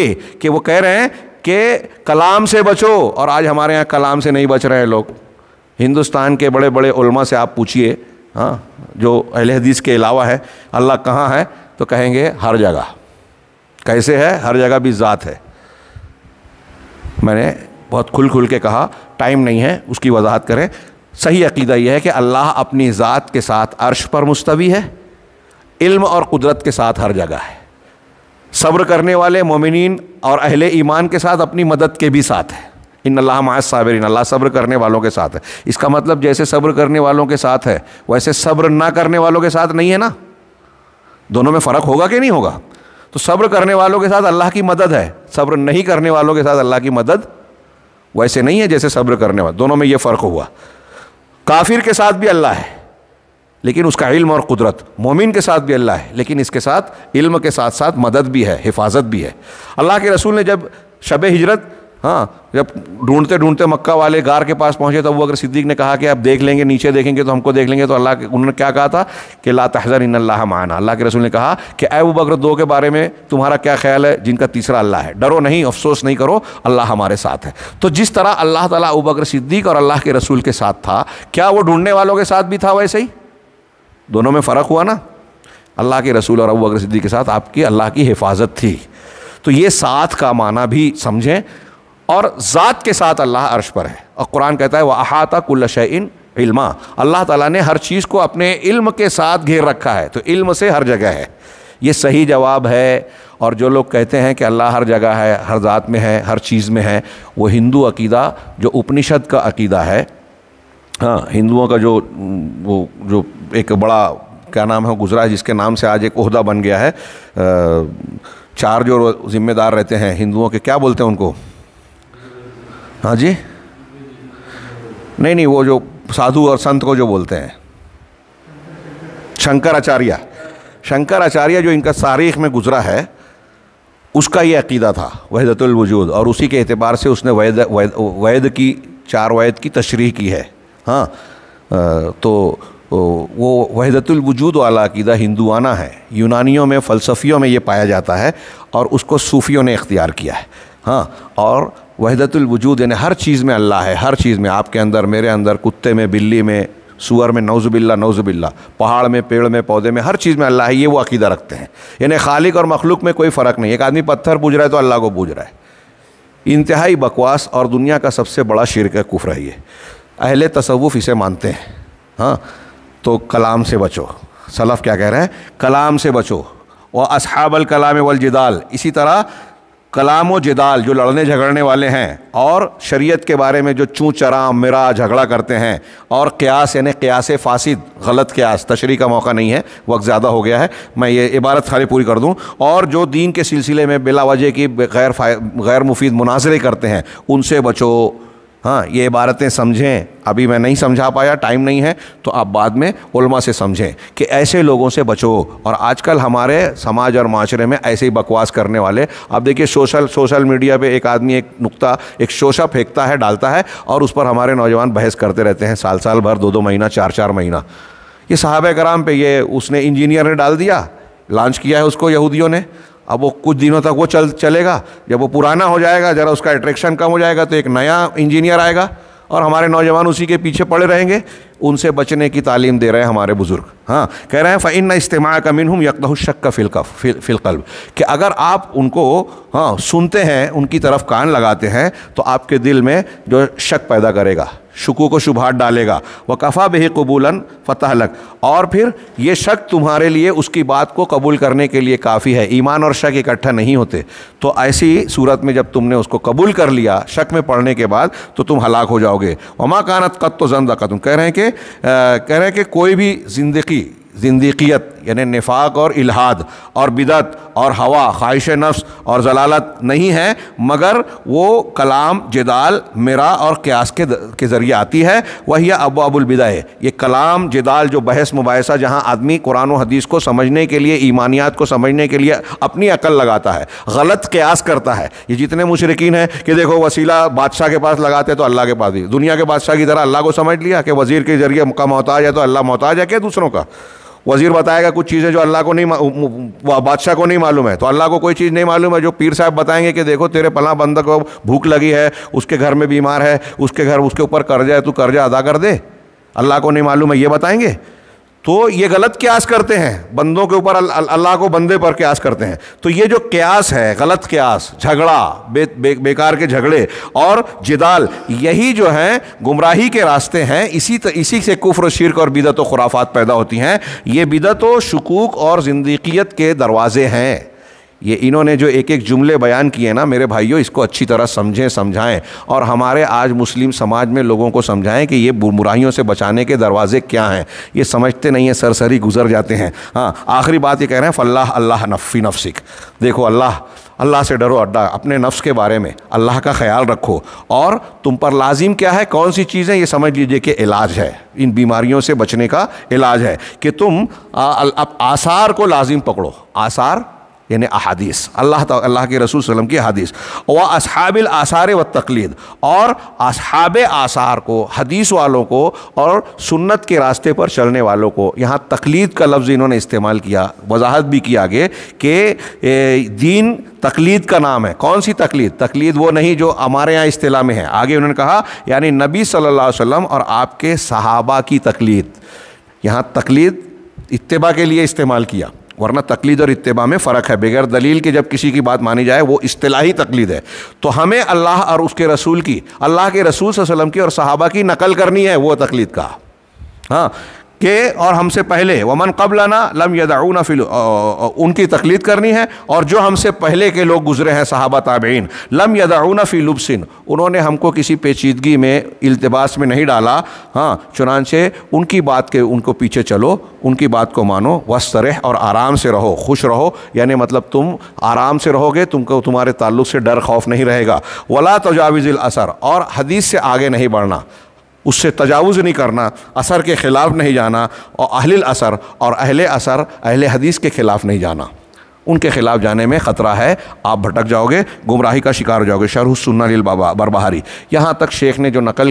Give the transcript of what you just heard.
कि वो कह रहे हैं कि कलाम से बचो और आज हमारे यहाँ कलाम से नहीं बच रहे हैं लोग हिंदुस्तान के बड़े बड़े उलमा से आप पूछिए हाँ जो अहल हदीस के अलावा है अल्लाह कहाँ है तो कहेंगे हर जगह कैसे है हर जगह भी ज़ात है मैंने बहुत खुल खुल के कहा टाइम नहीं है उसकी वजाहत करें सही अकीदा यह है कि अल्लाह अपनी ज़ात के साथ अर्श पर मुस्तवी है इल्म और कुदरत के साथ हर जगह है सब्र करने वाले मोमिन और अहले ईमान के साथ अपनी मदद के भी साथ है इन अल्लाह माज साबिर अल्लाह सब्र करने वालों के साथ है इसका मतलब जैसे सब्र करने वालों के साथ है वैसे सब्र ना करने वालों के साथ नहीं है ना दोनों में फ़र्क होगा कि नहीं होगा तो सब्र करने वालों के साथ अल्लाह की मदद है सब्र नहीं करने वालों के साथ अल्लाह की मदद वैसे नहीं है जैसे सब्र करने वाले दोनों में ये फ़र्क हुआ काफिर के साथ भी अल्लाह है लेकिन उसका इल्म और कुदरत मोमिन के साथ भी अल्लाह है लेकिन इसके साथ इल्म के साथ साथ मदद भी है हिफाजत भी है अल्लाह के रसूल ने जब शब हिजरत हाँ जब ढूंढते ढूंढते मक्का वाले गार के पास पहुँचे तो वो अगर सिद्दीक ने कहा कि आप देख लेंगे नीचे देखेंगे तो हमको देख लेंगे तो अल्लाह उन्होंने क्या कहा था कि ला तहजर इन अल्लाह माना अल्लाह के रसूल ने कहा कि ए वो बकर दो के बारे में तुम्हारा क्या ख्याल है जिनका तीसरा अल्लाह है डरो नहीं अफसोस नहीं करो अल्लाह हमारे साथ है तो जिस तरह अल्लाह तला अबू बकर सिद्दीक और अल्लाह के रसूल के साथ था क्या वो ढूंढने वालों के साथ भी था वैसे ही दोनों में फ़र्क हुआ ना अल्लाह के रसूल और अबू बकर सिद्दीक के साथ आपकी अल्लाह की हिफाजत थी तो ये साथ का माना भी समझें और ज़ात के साथ अल्लाह अर्श पर है और कुरान कहता है वह अहाता कुल्ल शैन इल्मा अल्लाह ताला ने हर चीज़ को अपने इल्म के साथ घेर रखा है तो इल्म से हर जगह है ये सही जवाब है और जो लोग कहते हैं कि अल्लाह हर जगह है हर ज़ात में है हर चीज़ में है वो हिंदू अकीदा जो उपनिषद का अकीदा है हाँ हिंदुओं का जो वो जो एक बड़ा क्या नाम है गुजरा है जिसके नाम से आज एक उहदा बन गया है चार जो जिम्मेदार रहते हैं हिंदुओं के क्या बोलते हैं उनको हाँ जी नहीं नहीं वो जो साधु और संत को जो बोलते हैं शंकराचार्य शंकराचार्य जो इनका तारीख में गुजरा है उसका ये अकीदा था वहदतुल वजूद और उसी के अतबार से उसने वैद वैद की चार वैद की तशरी की है हाँ तो वो वहदतुल वजूद वाला अकीदा हिंदुआना है यूनानियों में फ़लसफियों में ये पाया जाता है और उसको सूफियों ने इख्तियार किया है हाँ और वहदतुल वजूद यानी हर चीज़ में अल्लाह है हर चीज़ में आपके अंदर मेरे अंदर कुत्ते में बिल्ली में सुअर में नौजुबिल्ला नौज़बिल्ला पहाड़ में पेड़ में पौधे में हर चीज़ में अल्लाह है ये वो अकीदा रखते हैं यानी खालिक और मखलूक में कोई फ़र्क नहीं एक आदमी पत्थर पूज रहा है तो अल्लाह को पूज रहा है इंतहाई बकवास और दुनिया का सबसे बड़ा शिरक रही है अहले तसवुफ़ इसे मानते हैं हाँ तो कलाम से बचो सलफ़ क्या कह रहे हैं कलाम से बचो व असहाबल कलाम जिदाल इसी तरह कलाम व जिदाल जो लड़ने झगड़ने वाले हैं और शरीयत के बारे में जो चूँ चरा मरा झगड़ा करते हैं और क्यास यानी क्यास फासिद गलत क्यास तशरी का मौका नहीं है वक्त ज़्यादा हो गया है मैं ये इबारत खाली पूरी कर दूँ और जो दीन के सिलसिले में बिला वजह की गैर गैर मुफीद मुनाजरे करते हैं उनसे बचो हाँ ये इबारतें समझें अभी मैं नहीं समझा पाया टाइम नहीं है तो आप बाद में उलमा से समझें कि ऐसे लोगों से बचो और आजकल हमारे समाज और माशरे में ऐसे ही बकवास करने वाले आप देखिए सोशल सोशल मीडिया पे एक आदमी एक नुक्ता एक शोशा फेंकता है डालता है और उस पर हमारे नौजवान बहस करते रहते हैं साल साल भर दो दो महीना चार चार महीना ये साहब कराम पे ये उसने इंजीनियर ने डाल दिया लॉन्च किया है उसको यहूदियों ने अब वो कुछ दिनों तक वो चल चलेगा जब वो पुराना हो जाएगा ज़रा उसका अट्रैक्शन कम हो जाएगा तो एक नया इंजीनियर आएगा और हमारे नौजवान उसी के पीछे पड़े रहेंगे उनसे बचने की तालीम दे रहे हैं हमारे बुज़ुर्ग हाँ कह रहे हैं फ़ैन न इस्तेमा का मिन हूँ यकद शक का फ़िलका फ़िलकल्ब कि अगर आप उनको हाँ सुनते हैं उनकी तरफ कान लगाते हैं तो आपके दिल में जो शक पैदा करेगा शुकू को शुभात डालेगा व कफ़ा बेह कबूलन फ़तह लग और फिर ये शक तुम्हारे लिए उसकी बात को कबूल करने के लिए काफ़ी है ईमान और शक इकट्ठा नहीं होते तो ऐसी सूरत में जब तुमने उसको कबूल कर लिया शक में पढ़ने के बाद तो तुम हलाक हो जाओगे वमा कानत कत तो जंदा तुम कह रहे हैं कि कह रहे हैं कि कोई भी ज़िंदगी ज़िंदगीत यानी निफाक और इलाहाद और बिदत और हवा ख्वाहिश नफ्स और जलालत नहीं है मगर वो कलाम जदाल मेरा और क्यास के के ज़रिए आती है वही अबू है ये कलाम जदाल जो बहस मुबासा जहाँ आदमी कुरान हदीस को समझने के लिए ईमानियात को समझने के लिए अपनी अकल लगाता है गलत क्यास करता है ये जितने मुशरकिन हैं कि देखो वसीला बादशाह के पास लगाते तो अल्लाह के पास भी दुनिया के बादशाह की तरह अल्लाह को समझ लिया कि वज़ीर के ज़रिए का मोहताज है तो अल्लाह मोहताज है क्या दूसरों का वज़ीर बताएगा कुछ चीज़ें जो अल्लाह को नहीं बादशाह को नहीं मालूम है तो अल्लाह को कोई चीज़ नहीं मालूम है जो पीर साहब बताएंगे कि देखो तेरे पला बंदा को भूख लगी है उसके घर में बीमार है उसके घर उसके ऊपर कर्जा है तू कर्जा अदा कर दे अल्लाह को नहीं मालूम है ये बताएंगे तो ये गलत क्यास करते हैं बंदों के ऊपर अल्लाह को बंदे पर क्यास करते हैं तो ये जो क्यास है गलत क्यास झगड़ा बे, बे, बेकार के झगड़े और जिदाल यही जो है गुमराही के रास्ते हैं इसी त, इसी से कुफ्र शिरक और बिदत व खुराफात पैदा होती हैं ये बिदत व शकूक और जिंदगीत के दरवाज़े हैं ये इन्होंने जो एक एक जुमले बयान किए ना मेरे भाइयों इसको अच्छी तरह समझें समझाएं और हमारे आज मुस्लिम समाज में लोगों को समझाएं कि ये बुराइयों से बचाने के दरवाजे क्या हैं ये समझते नहीं हैं सरसरी गुजर जाते हैं हाँ आखिरी बात ये कह रहे हैं फ़ल्ला अल्लाह नफ़ी नफसिक देखो अल्लाह अल्लाह से डरो अड्डा अपने नफ्स के बारे में अल्लाह का ख्याल रखो और तुम पर लाजिम क्या है कौन सी चीज़ें ये समझ लीजिए कि इलाज है इन बीमारियों से बचने का इलाज है कि तुम आ, आ, आसार को लाजिम पकड़ो आसार यानी अहादीस अल्लाह अल्लाह के रसूल वसलम की हदीस व असहाबिल आसार व तकलीद और असहाब आसार को हदीस वालों को और सुन्नत के रास्ते पर चलने वालों को यहाँ तकलीद का लफ्ज़ इन्होंने इस्तेमाल किया वजाहत भी किया आगे कि दीन तकलीद का नाम है कौन सी तकलीद तकलीद वो नहीं जो हमारे यहाँ अतलाह में है आगे उन्होंने कहा यानी नबी सल्ला अलैहि और आपके सहाबा की तकलीद यहाँ तकलीद इतबा के लिए इस्तेमाल किया वरना तकलीद और इतबा में फ़र्क है बगैर दलील के जब किसी की बात मानी जाए वो अतलाही तकलीद है तो हमें अल्लाह और उसके रसूल की अल्लाह के रसूल वसलम की और साहबा की नकल करनी है वो तकलीद का हाँ के और हमसे पहले वमन कबलाना लम यदाऊना फिल उनकी तकलीद करनी है और जो हमसे पहले के लोग गुजरे हैं सहाबा ताबेन लम यदाऊना फिल लुबसिन उन्होंने हमको किसी पेचीदगी में अल्तबास में नहीं डाला हाँ चुनानचे उनकी बात के उनको पीछे चलो उनकी बात को मानो वस्त रह और आराम से रहो खुश रहो यानी मतलब तुम आराम से रहोगे तुमको तुम्हारे ताल्लुक से डर खौफ नहीं रहेगा वला तजाविज़ असर और हदीस से आगे नहीं बढ़ना उससे तजावुज़ नहीं करना असर के ख़िलाफ़ नहीं जाना और अहल असर और अहल असर अहल हदीस के ख़िलाफ़ नहीं जाना उनके ख़िलाफ़ जाने में ख़तरा है आप भटक जाओगे गुमराही का शिकार हो जाओगे शरह सुन्ना लिल बाबा बरबहारी यहाँ तक शेख ने जो नकल